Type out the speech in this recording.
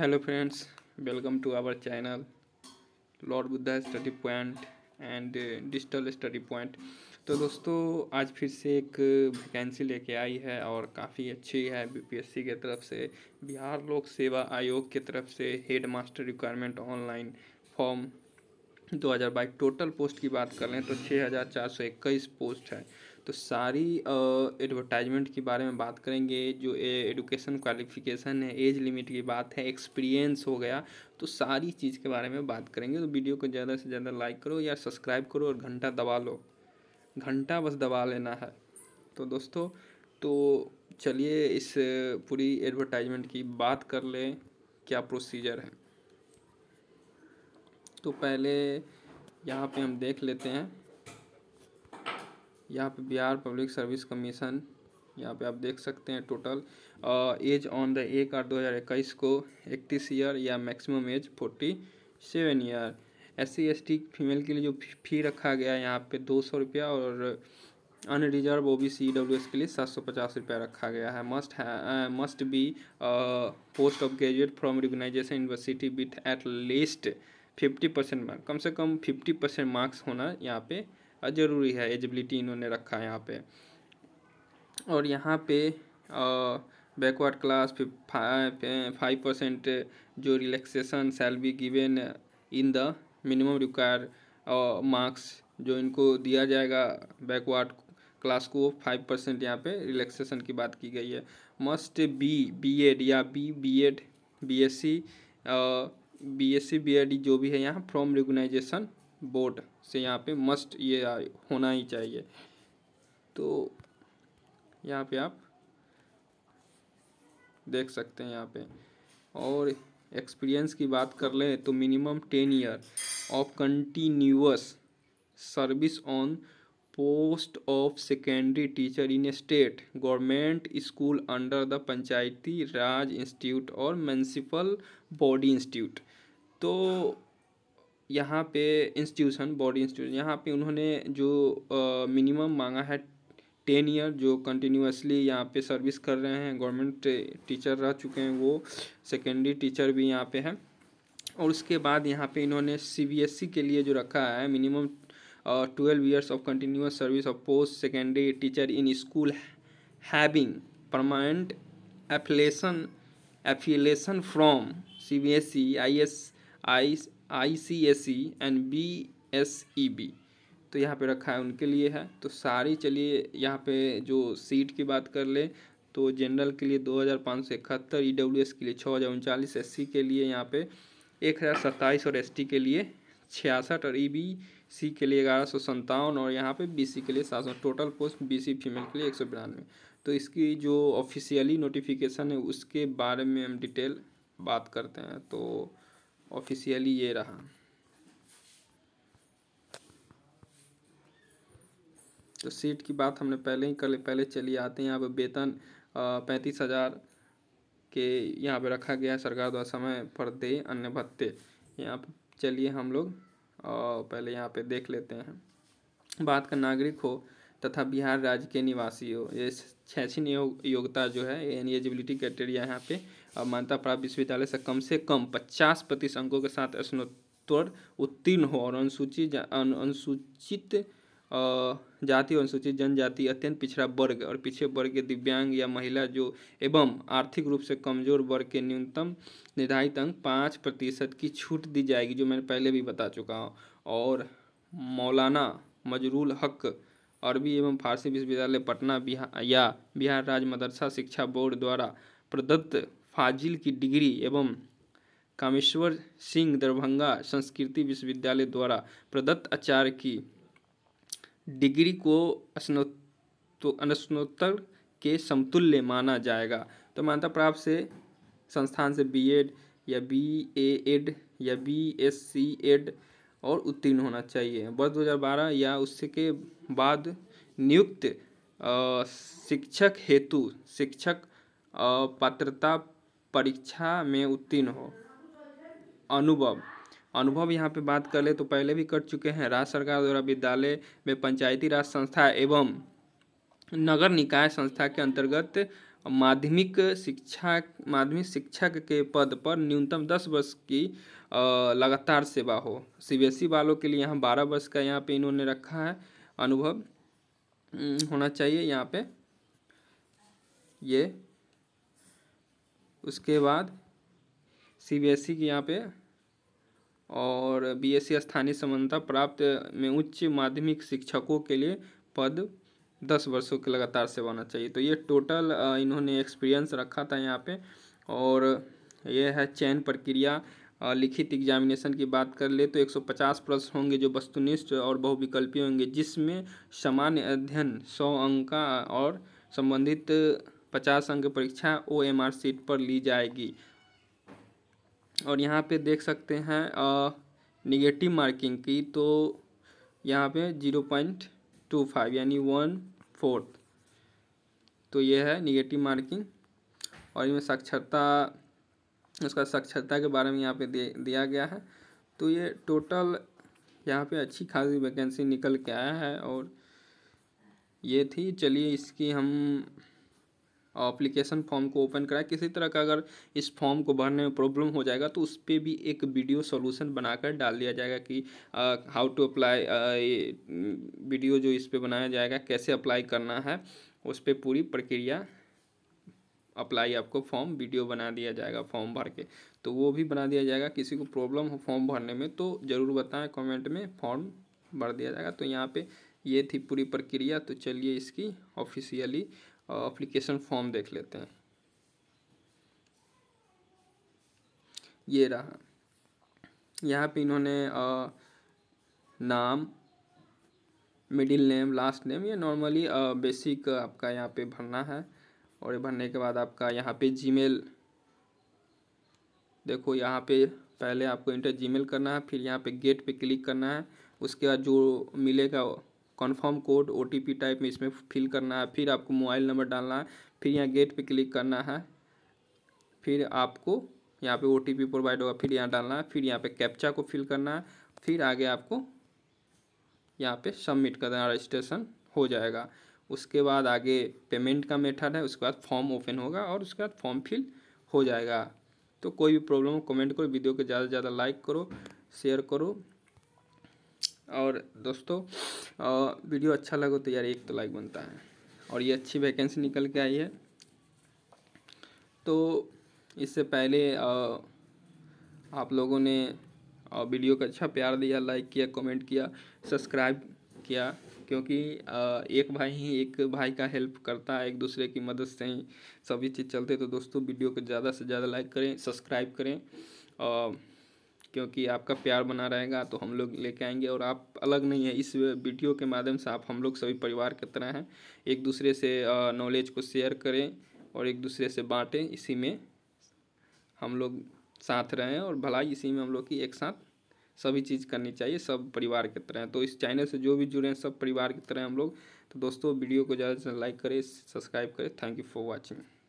hello friends welcome to our channel Lord Buddha study point and digital study point तो दोस्तों आज फिर से एक वैकेंसी uh, लेके आई है और काफ़ी अच्छी है बीपीएससी के तरफ से बिहार लोक सेवा आयोग के तरफ से head master requirement online form दो हज़ार बाईस टोटल पोस्ट की बात कर लें तो इक्कीस पोस्ट है तो सारी एडवर्टाइजमेंट के बारे में बात करेंगे जो एडुकेशन क्वालिफिकेशन है एज लिमिट की बात है एक्सपीरियंस हो गया तो सारी चीज़ के बारे में बात करेंगे तो वीडियो को ज़्यादा से ज़्यादा लाइक करो या सब्सक्राइब करो और घंटा दबा लो घंटा बस दबा लेना है तो दोस्तों तो चलिए इस पूरी एडवर्टाइजमेंट की बात कर लें क्या प्रोसीजर है तो पहले यहाँ पे हम देख लेते हैं यहाँ पे बिहार पब्लिक सर्विस कमीशन यहाँ पे आप देख सकते हैं टोटल एज ऑन द एक आठ दो हज़ार इक्कीस को इकतीस ईयर या maximum age forty seven year S C female के लिए जो फी रखा गया है यहाँ पे दो सौ रुपया और unreserved O B C W S के लिए सात सौ पचास रुपया रखा गया है मस्ट है must be post of graduate from recognisation university with at least fifty percent mark कम से कम फिफ्टी परसेंट मार्क्स होना यहाँ पे ज़रूरी है एजिबिलिटी इन्होंने रखा है यहाँ पे और यहाँ पे बैकवर्ड क्लास फाइव परसेंट जो relaxation shall be given in the minimum require marks जो इनको दिया जाएगा बैकवर्ड क्लास को फाइव परसेंट यहाँ पे रिलैक्सेशन की बात की गई है मस्ट बी बी एड या B B Ed B S C B S C B Ed जो भी है यहाँ फ्रॉम रिकोगनाइजेशन बोर्ड से यहाँ पे मस्ट ये होना ही चाहिए तो यहाँ पे आप देख सकते हैं यहाँ पे और एक्सपीरियंस की बात कर लें तो minimum ten year of continuous service on post of secondary teacher in state government school under the panchayati raj institute और म्यूनसिपल बॉडी इंस्टीट्यूट तो यहाँ पे इंस्टीट्यूशन बॉडी इंस्टीट्यूशन यहाँ पे उन्होंने जो मिनिमम मांगा है टेन ईयर जो कंटिन्यूसली यहाँ पे सर्विस कर रहे हैं गवर्नमेंट टीचर रह चुके हैं वो सेकेंडरी टीचर भी यहाँ पे हैं और उसके बाद यहाँ पे इन्होंने सी e के लिए जो रखा है minimum twelve years of continuous service of post secondary teacher in school having permanent affiliation affiliation from C B S C I S I I C S E and B S E B तो यहाँ पे रखा है उनके लिए है तो सारी चलिए यहाँ पे जो सीट की बात कर ले तो जनरल के लिए दो हज़ार पाँच सौ इकहत्तर ई डब्ल्यू एस के लिए छः हज़ार उनचालीस एस सी के लिए यहाँ पे एक हज़ार सत्ताईस और एस टी के लिए छियासठ और ई बी सी के लिए ग्यारह सौ संतावन और यहाँ पे बी सी के लिए सात सौ total post B C female के लिए एक सौ बिरानवे तो इसकी जो ऑफिशियली नोटिफिकेशन है उसके बारे में हम डिटेल बात करते हैं तो ऑफिशियली ये रहा तो सीट की बात हमने पहले ही कर पहले चलिए आते हैं यहाँ पे वेतन पैंतीस हज़ार के यहाँ पे रखा गया है सरकार द्वारा समय पर दे अन्य भत्ते यहाँ पे चलिए हम लोग पहले यहाँ पे देख लेते हैं बात का नागरिक हो तथा बिहार राज्य के निवासी हो ये शैक्षणिक योग, योग्यता जो है एलिजिबिलिटी क्राइटेरिया यहाँ पे और मान्यता प्राप्त विश्वविद्यालय से कम से कम पचास प्रतिशत अंकों के साथ स्नोत्तर उत्तीर्ण हो और अनुसूचित अनुसूचित जाति और अनुसूचित जनजाति अत्यंत पिछड़ा वर्ग और पिछड़े वर्ग के दिव्यांग या महिला जो एवं आर्थिक रूप से कमजोर वर्ग के न्यूनतम निर्धारित अंक पाँच प्रतिशत की छूट दी जाएगी जो मैंने पहले भी बता चुका हूँ और मौलाना मजरूल हक अरबी एवं फारसी विश्वविद्यालय पटना बिहार या बिहार राज्य मदरसा शिक्षा बोर्ड द्वारा प्रदत्त फाजिल की डिग्री एवं कामेश्वर सिंह दरभंगा संस्कृति विश्वविद्यालय द्वारा प्रदत्त आचार्य की डिग्री को स्नातकोत्तर के समतुल्य माना जाएगा तो मान्यता प्राप्त से संस्थान से बीएड या बी ए एड या बी एस सी एड और उत्तीर्ण होना चाहिए वर्ष 2012 या उसके बाद नियुक्त शिक्षक हेतु शिक्षक पात्रता परीक्षा में उत्तीर्ण हो अनुभव अनुभव यहाँ पे बात कर ले तो पहले भी कर चुके हैं राज्य सरकार द्वारा विद्यालय में पंचायती राज संस्था एवं नगर निकाय संस्था के अंतर्गत माध्यमिक शिक्षा माध्यमिक शिक्षक के पद पर न्यूनतम दस वर्ष की लगातार सेवा हो सी वालों के लिए यहाँ बारह वर्ष का यहाँ पे इन्होंने रखा है अनुभव होना चाहिए यहाँ पे ये उसके बाद ई की यहाँ पे और बीएससी स्थानीय समानता प्राप्त में उच्च माध्यमिक शिक्षकों के लिए पद दस वर्षों के लगातार सेवाना चाहिए तो ये टोटल इन्होंने एक्सपीरियंस रखा था यहाँ पे और यह है चयन प्रक्रिया लिखित एग्जामिनेशन की बात कर ले तो 150 प्रश्न होंगे जो वस्तुनिष्ठ और बहुविकल्पी होंगे जिसमें सामान्य अध्ययन 100 अंक का और संबंधित 50 अंक परीक्षा ओ एम आर सीट पर ली जाएगी और यहाँ पे देख सकते हैं निगेटिव मार्किंग की तो यहाँ पे जीरो पॉइंट टू फाइव यानी वन फोर्थ तो ये है निगेटिव मार्किंग और इसमें साक्षरता उसका साक्षरता के बारे में यहाँ पे दे, दिया गया है तो ये टोटल यहाँ पे अच्छी खासी वैकेंसी निकल के आया है और ये थी चलिए इसकी हम अप्लीकेशन फॉर्म को ओपन कराए किसी तरह का अगर इस फॉर्म को भरने में प्रॉब्लम हो जाएगा तो उस पर भी एक वीडियो सॉल्यूशन बनाकर डाल दिया जाएगा कि हाउ टू अप्लाई वीडियो जो इस पर बनाया जाएगा कैसे अप्लाई करना है उस पर पूरी प्रक्रिया अप्लाई आपको फॉर्म वीडियो बना दिया जाएगा फॉर्म भर के तो वो भी बना दिया जाएगा किसी को प्रॉब्लम हो फॉर्म भरने में तो ज़रूर बताएं कमेंट में फॉर्म भर दिया जाएगा तो यहाँ पे ये थी पूरी प्रक्रिया तो चलिए इसकी ऑफिशियली अप्लीकेशन फॉर्म देख लेते हैं ये रहा यहाँ पे इन्होंने नाम मिडिल नेम लास्ट नेम ये नॉर्मली बेसिक आपका यहाँ पे भरना है और भरने के बाद आपका यहाँ पे जीमेल देखो यहाँ पे पहले आपको इंटर जीमेल करना है फिर यहाँ पे गेट पे क्लिक करना है उसके बाद जो मिलेगा कन्फर्म कोड ओ टाइप में इसमें फिल करना है फिर आपको मोबाइल नंबर डालना है फिर यहाँ गेट पर क्लिक करना है फिर आपको यहाँ पे ओ प्रोवाइड होगा फिर यहाँ डालना है फिर यहाँ पे कैप्चा को फिल करना है फिर आगे आपको यहाँ पे सबमिट कर देना रजिस्ट्रेशन हो जाएगा उसके बाद आगे पेमेंट का मेथड है उसके बाद फॉर्म ओपन होगा और उसके बाद फॉर्म फिल हो जाएगा तो कोई भी प्रॉब्लम हो कमेंट करो वीडियो को ज़्यादा से ज़्यादा लाइक करो शेयर करो और दोस्तों वीडियो अच्छा लगे तो यार एक तो लाइक बनता है और ये अच्छी वैकेंसी निकल के आई है तो इससे पहले आप लोगों ने वीडियो का अच्छा प्यार दिया लाइक किया कमेंट किया सब्सक्राइब किया क्योंकि एक भाई ही एक भाई का हेल्प करता है एक दूसरे की मदद से ही सभी चीज़ चलते तो दोस्तों वीडियो को ज़्यादा से ज़्यादा लाइक करें सब्सक्राइब करें और क्योंकि आपका प्यार बना रहेगा तो हम लोग लेके आएंगे और आप अलग नहीं है इस वीडियो के माध्यम से आप हम लोग सभी परिवार की तरह हैं एक दूसरे से नॉलेज को शेयर करें और एक दूसरे से बांटें इसी में हम लोग साथ रहें और भलाई इसी में हम लोग की एक साथ सभी चीज़ करनी चाहिए सब परिवार की तरह तो इस चैनल से जो भी जुड़े हैं सब परिवार की तरह हम लोग तो दोस्तों वीडियो को ज़्यादा से लाइक करें सब्सक्राइब करें थैंक यू फॉर वॉचिंग